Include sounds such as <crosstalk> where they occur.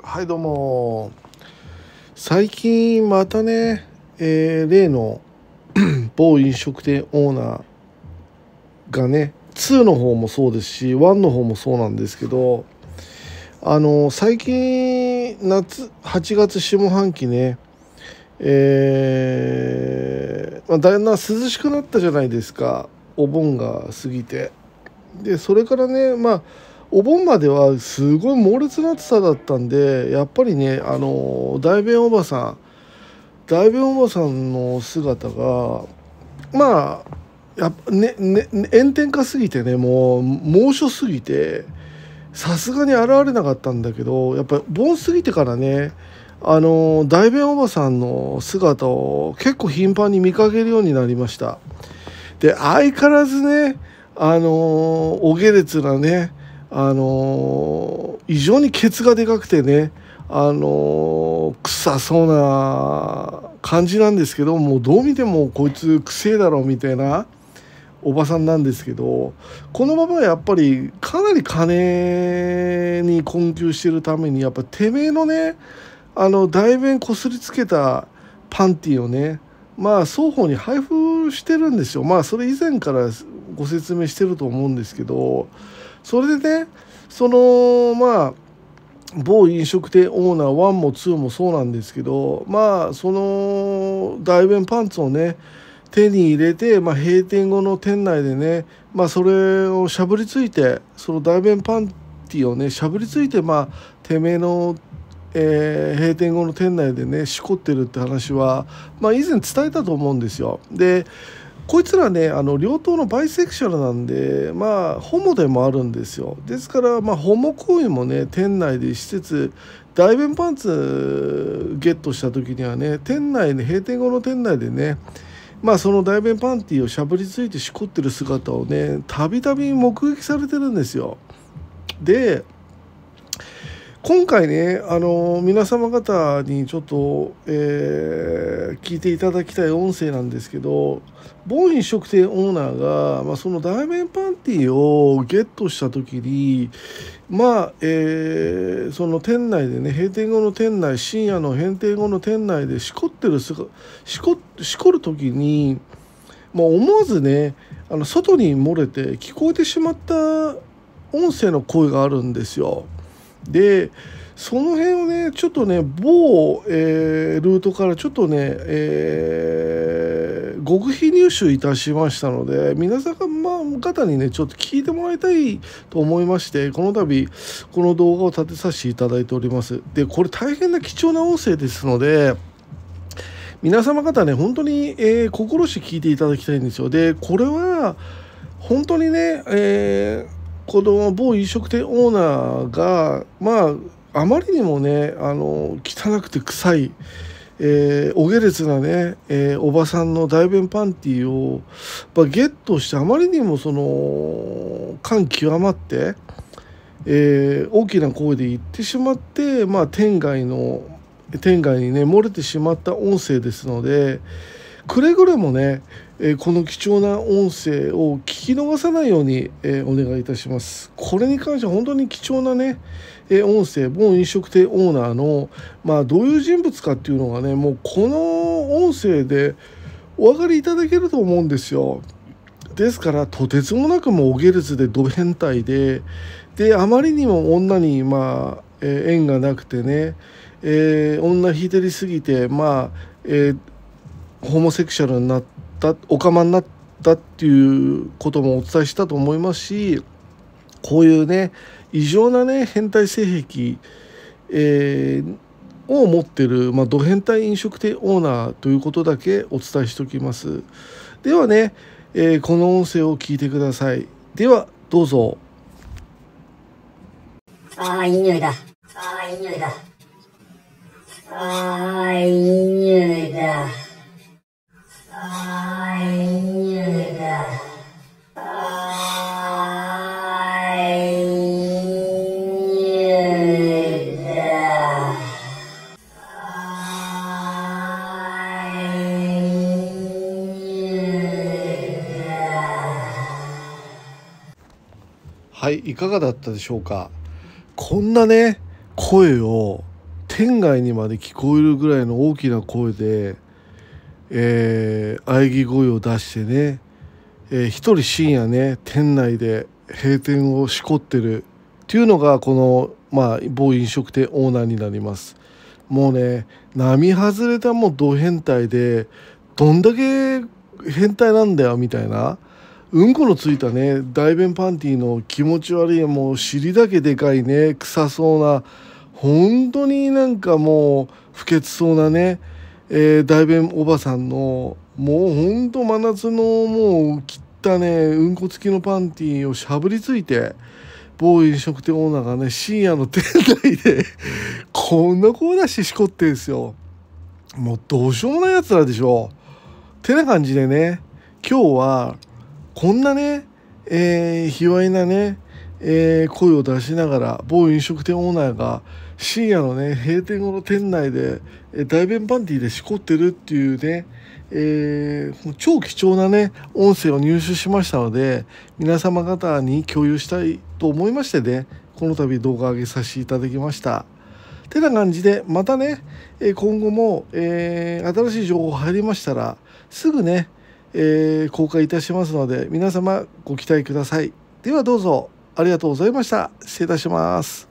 はいどうも最近またね、えー、例の <clears throat> 某飲食店オーナーがね2の方もそうですし1の方もそうなんですけどあの最近夏8月下半期ねえー、まあ、だんだん涼しくなったじゃないですかお盆が過ぎてでそれからねまあお盆まではすごい猛烈な暑さだったんでやっぱりねあの大便おばさん大便おばさんの姿がまあやっぱねね炎天下すぎてねもう猛暑すぎてさすがに現れなかったんだけどやっぱり盆過ぎてからねあの大便おばさんの姿を結構頻繁に見かけるようになりましたで相変わらずねあのお下劣なねあの異常にケツがでかくてねあの臭そうな感じなんですけどもうどう見てもこいつくせえだろみたいなおばさんなんですけどこのままやっぱりかなり金に困窮してるためにやっぱてめえのねあの代弁こすりつけたパンティをねまあ双方に配布してるんですよまあそれ以前からご説明してると思うんですけどそれでねそのまあ某飲食店オーナー1も2もそうなんですけどまあその大便パンツをね手に入れて、まあ、閉店後の店内でね、まあ、それをしゃぶりついてその大便パンティをねしゃぶりついて、まあ、てめえのえー、閉店後の店内でねしこってるって話は、まあ、以前伝えたと思うんですよ。でこいつらねあの両党のバイセクシュアルなんでまあホモでもあるんですよですからまあホモ行為もね店内でしつつ大便パンツゲットした時にはね店内で閉店後の店内でねまあその大便パンティをしゃぶりついてしこってる姿をねたびたび目撃されてるんですよで今回ねあの皆様方にちょっと、えー、聞いていただきたい音声なんですけど某飲食店オーナーが、まあ、その代弁パンティをゲットした時にまあ、えー、その店内でね閉店後の店内深夜の閉店後の店内でしこってるしこしこる時に、まあ、思わずねあの外に漏れて聞こえてしまった音声の声があるんですよ。でその辺をねちょっとね某、えー、ルートからちょっとね、えー、極秘入手いたしましたので皆さん、まあ、方にねちょっと聞いてもらいたいと思いましてこの度この動画を立てさせていただいておりますでこれ大変な貴重な音声ですので皆様方ね本当に、えー、心して聞いていただきたいんですよでこれは本当にね、えーこの某飲食店オーナーがまああまりにもねあの汚くて臭い、えー、お下劣なね、えー、おばさんの大便パンティーを、まゲットしてあまりにもその感極まって、えー、大きな声で言ってしまって、まあ、天外の天外にね漏れてしまった音声ですのでくれぐれもねえこの貴重な音声を聞き逃さないように、えお願いいたします。これに関しては本当に貴重なね、え音声、某飲食店オーナーの、まあ、どういう人物かっていうのがね、もうこの音声でお分かりいただけると思うんですよ。ですからとてつもなくもうおゲルツでド変態でであまりにも女にまあ、えー、縁がなくてね、えー、女ひいてりすぎてまあ、えー、ホモセクシャルになって。ったお釜になったっていうこともお伝えしたと思いますしこういうね異常なね変態性癖、えー、を持ってる、まあ、ド変態飲食店オーナーということだけお伝えしておきますではね、えー、この音声を聞いてくださいではどうぞああいい匂いだああいい匂いだああいい匂いだはいいかがだったでしょうかこんなね声を天外にまで聞こえるぐらいの大きな声で、えー、喘ぎ声を出してね、えー、一人深夜ね店内で閉店をしこってるっていうのがこの、まあ、某飲食店オーナーになりますもうね並外れたもうド変態でどんだけ変態なんだよみたいなうんこのついたね大便パンティの気持ち悪いもう尻だけでかいね臭そうな本当になんかもう不潔そうなね、えー、大便おばさんのもうほんと真夏のもう切ったねうんこ付きのパンティをしゃぶりついて某飲食店オーナーがね深夜の店内でこんな声出してしこってんすよもうどうしようもないやつらでしょてな感じでね今日はこんなね、えー、卑猥なね、えー、声を出しながら某飲食店オーナーが深夜のね閉店後の店内で、えー、大便パンティーでしこってるっていうね、えー、超貴重なね音声を入手しましたので皆様方に共有したいと思いましてねこの度動画上げさせていただきました。てな感じでまたね今後も、えー、新しい情報入りましたらすぐねえー、公開いたしますので皆様ご期待くださいではどうぞありがとうございました失礼いたします